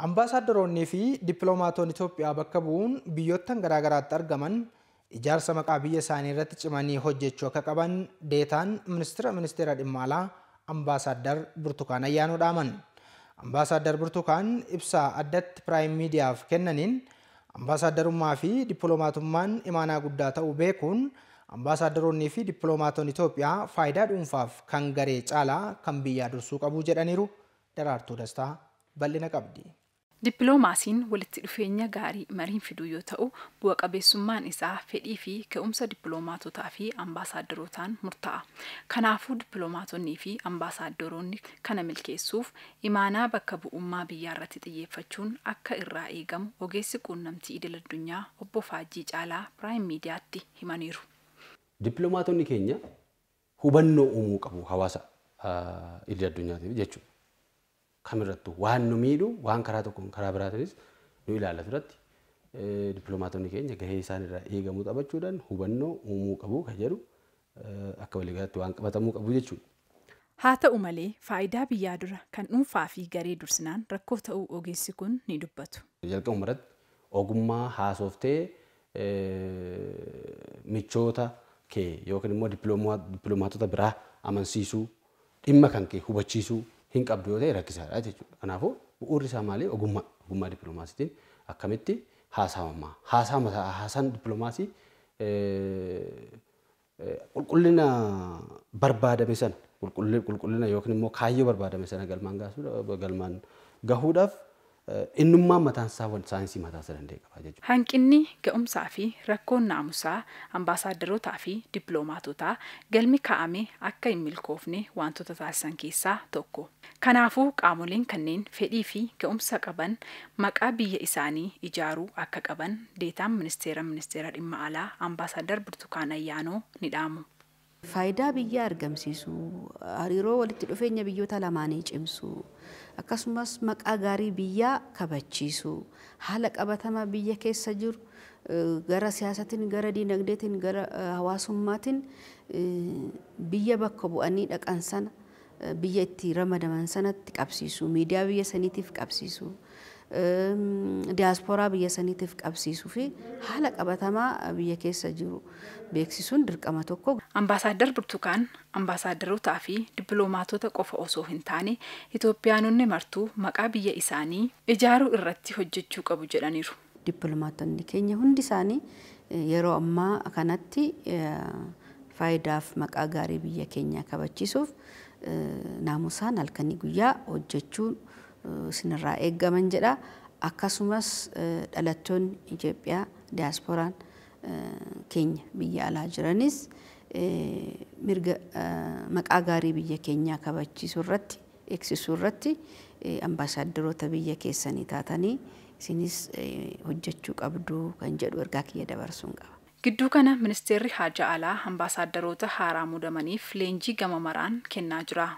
Ambaasaadaroonnii fi dippiloomaatonni Itoophiyaa bakka bu'uun biyyoottan garaagaraatti argaman ijaarsa maqaa biyya isaanii irratti cimanii hojjechuu akka qaban deetaan ministeera ministeera dhimma alaa ambaasaadar Burtukaan Ayyaanuu dhaaman. Ambaasaadar Burtukaan ibsa addatti piraayim miidiyaaf kennaniin ambaasadarummaa fi dippiloomaatummaan imaanaa guddaa ta'uu beekuun ambaasaadaroonnii fi dippiloomaatonni Itoophiyaa faayidaa dhuunfaaf kan garee caalaa kan biyyaa dursuu qabu jedhaniiru. Daraartuu Dastaa bal'ina qabdi. Dippiloomaasiin walitti dhufeenya gaarii mariin fiduu yoo ta'u, bu'a qabeessummaan isaa fedhii fi ka'umsa dippiloomaatotaa fi ambaasaadarootaan murta'a Kanaafuu dippiloomaatonnii fi ambaasaadaroonni kana milkeessuuf imaanaa bakka bu'ummaa irratti xiyyeeffachuun akka irraa eegamu ogeessi quunnamtii idil addunyaa obbo Faajjii Caalaa Piraayim Miidiyaatti himaniiru. Dippiloomaatonni keenya hubannoo uumuu qabu hawaasa idil addunyaatiif jechuudha. kamirrattu waan nu miidhu waan karaa tokkoon karaa biraatiinis nu ilaallatu irratti dippiloomaatonni keenya gahee isaan irraa eegamuu taphachuudhaan hubannoo uumuu qabu kan jedhu akka waliigalatti waan qabatamuu qabu jechuudha. Haa ta'u malee faayidaa biyyaa dura kan dhuunfaa fi garee dursinaan rakkoo ta'uu ogeessi kun ni dubbatu. Jalqabuma irratti ogummaa haasoftee michoota kee yookiin immoo dippiloomaatota biraa amansiisuu dhimma kan kee hubachiisuu hin qabdu yoo ta'e rakkisaadha jechuudha. Kanaafuu bu'uurri isaa maalii Ogummaa. Ogummaa dippiloomaasiitiin akkamitti haasawama? Haasaan dippiloomaasii qulqullina barbaadame san qulqullina yookiin immoo kaayyoo barbaadame sana galmaan gahuudhaaf Innummaan mataan saayinsii mataa sadan ta'e qaba jechuudha. Hanqinni ga'umsaa fi rakkoon naamusaa ambaasaadarootaa fi dippiloomaatotaa galmi kaa'ame akka hin milkoofne wantoota taasisan keessaa tokko. Kanaafuu qaamoleen kanneen fedhii fi ga'umsa qaban maqaa biyya isaanii ijaaruu akka qaban deetaan ministeera ministeera dhimma alaa ambaasaadar Burtukaan Ayyaanoo ni Faayidaa biyyaa argamsiisu, hariiroo walitti dhufeenya biyyoota lamaanii cimsu, akkasumas maqaa gaarii biyyaa kabachiisu, haala qabatama biyya keessa jiru gara siyaasatiin, gara diinagdeetiin, gara hawaasummaatiin biyya bakka bu'anii dhaqan sana biyya itti ramadaman sanatti qabsiisu, miidiyaa biyya saniitiif qabsiisu. diyaaspooraa biyya saniitiif qabsiisuu fi haala qabatamaa biyya keessa jiru beeksisuun dirqama tokko. Ambaasaaddar Burtukaan ambaasaadarootaa fi dippiloomaatota qofa osoo hin taane Itoophiyaanonni martuu maqaa biyya isaanii ijaaruu irratti hojjechuu qabu jedhaniiru. Dippiloomaatonni keenya hundi isaanii yeroo ammaa kanatti faayidaaf maqaa gaarii biyya keenyaa kabachiisuuf naamusaan halkanii guyyaa hojjechuu sinirraa eeggaman jedha. Akkasumas eh, dhalattoonni Itoophiyaa diyaaspooraan eh, keenya biyya alaa jiranis eh, mirga maqaa gaarii biyya keenyaa kabachiisuurratti irratti eegsisuu biyya keessanii taatanii isinis hojjechuu qabdu kan jedhu ergaa kiyya dabarsuun qaba. Gidduu kana ministeerri haja alaa ambaasaaddoroota haaraa muudamaniif leenjii gama maraan kennaa jira.